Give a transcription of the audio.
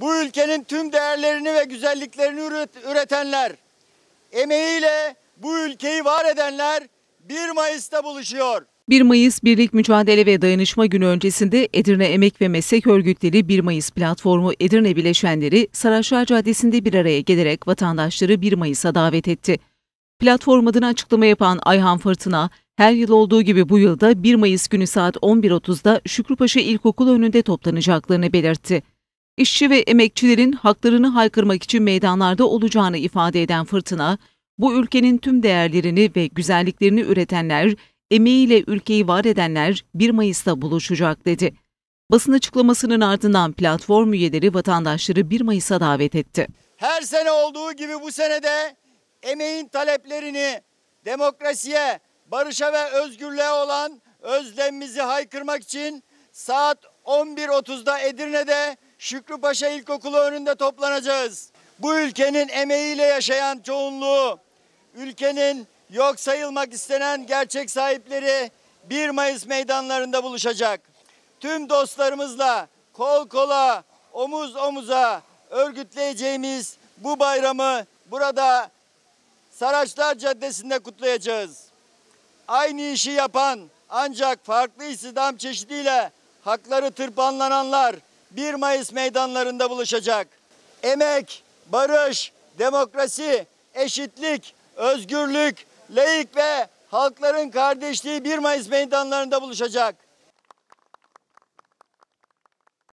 bu ülkenin tüm değerlerini ve güzelliklerini üretenler, emeğiyle bu ülkeyi var edenler 1 Mayıs'ta buluşuyor. 1 Mayıs Birlik Mücadele ve Dayanışma Günü öncesinde Edirne Emek ve Meslek Örgütleri 1 Mayıs platformu Edirne bileşenleri Saraçlar Caddesi'nde bir araya gelerek vatandaşları 1 Mayıs'a davet etti. Platform adına açıklama yapan Ayhan Fırtına, her yıl olduğu gibi bu yılda 1 Mayıs günü saat 11.30'da Şükrüpaşa İlkokulu önünde toplanacaklarını belirtti işçi ve emekçilerin haklarını haykırmak için meydanlarda olacağını ifade eden fırtına, bu ülkenin tüm değerlerini ve güzelliklerini üretenler, emeğiyle ülkeyi var edenler 1 Mayıs'ta buluşacak dedi. Basın açıklamasının ardından platform üyeleri vatandaşları 1 Mayıs'a davet etti. Her sene olduğu gibi bu sene de emeğin taleplerini demokrasiye, barışa ve özgürlüğe olan özlemimizi haykırmak için saat 11.30'da Edirne'de Şükrü Paşa İlkokulu önünde toplanacağız. Bu ülkenin emeğiyle yaşayan çoğunluğu, ülkenin yok sayılmak istenen gerçek sahipleri 1 Mayıs meydanlarında buluşacak. Tüm dostlarımızla kol kola, omuz omuza örgütleyeceğimiz bu bayramı burada Saraçlar Caddesi'nde kutlayacağız. Aynı işi yapan ancak farklı istihdam çeşidiyle hakları tırpanlananlar, 1 Mayıs meydanlarında buluşacak. Emek, barış, demokrasi, eşitlik, özgürlük, layık ve halkların kardeşliği 1 Mayıs meydanlarında buluşacak.